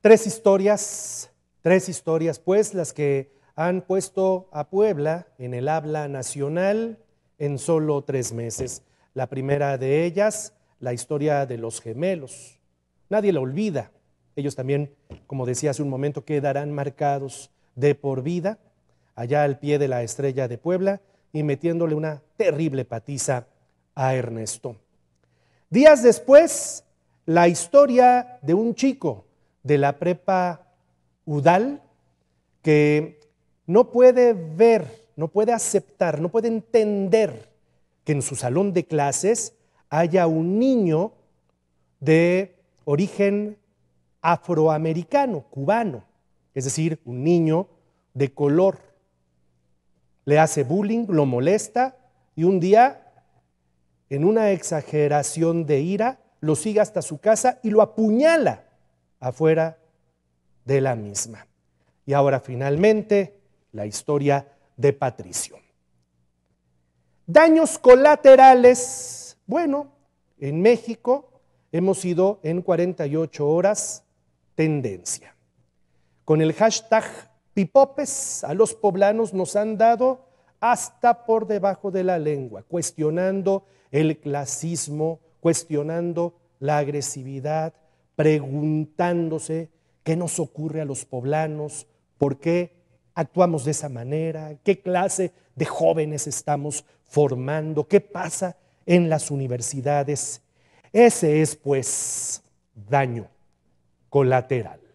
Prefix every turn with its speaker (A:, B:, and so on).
A: tres historias, tres historias, pues, las que han puesto a Puebla en el habla nacional en solo tres meses. La primera de ellas, la historia de los gemelos. Nadie la olvida. Ellos también, como decía hace un momento, quedarán marcados de por vida allá al pie de la estrella de Puebla y metiéndole una terrible patiza a Ernesto. Días después, la historia de un chico de la prepa UDAL que no puede ver, no puede aceptar, no puede entender que en su salón de clases haya un niño de origen afroamericano, cubano, es decir, un niño de color. Le hace bullying, lo molesta y un día, en una exageración de ira, lo sigue hasta su casa y lo apuñala afuera de la misma. Y ahora finalmente la historia de Patricio. Daños colaterales. Bueno, en México hemos ido en 48 horas tendencia. Con el hashtag Pipopes a los poblanos nos han dado hasta por debajo de la lengua, cuestionando el clasismo, cuestionando la agresividad, preguntándose qué nos ocurre a los poblanos, por qué actuamos de esa manera, qué clase de jóvenes estamos formando, qué pasa en las universidades. Ese es pues daño colateral.